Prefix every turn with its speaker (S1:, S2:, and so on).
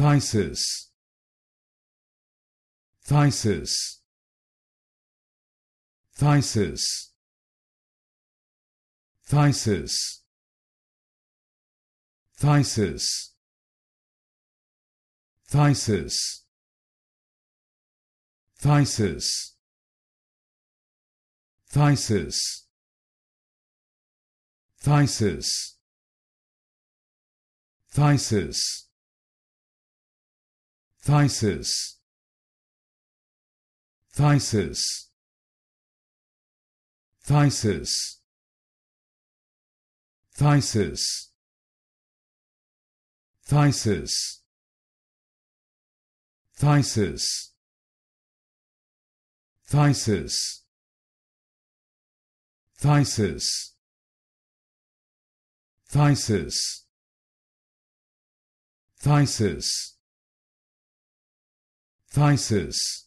S1: Thysis. Thysis. Thysis. Thysis. Thysis. Thysis. Thysis. Thysis. Thesis Thesis Thysis. Thysis. Thysis. Thysis. Thysis. Thysis. Thysis. Thysis. Thesis Thesis thesis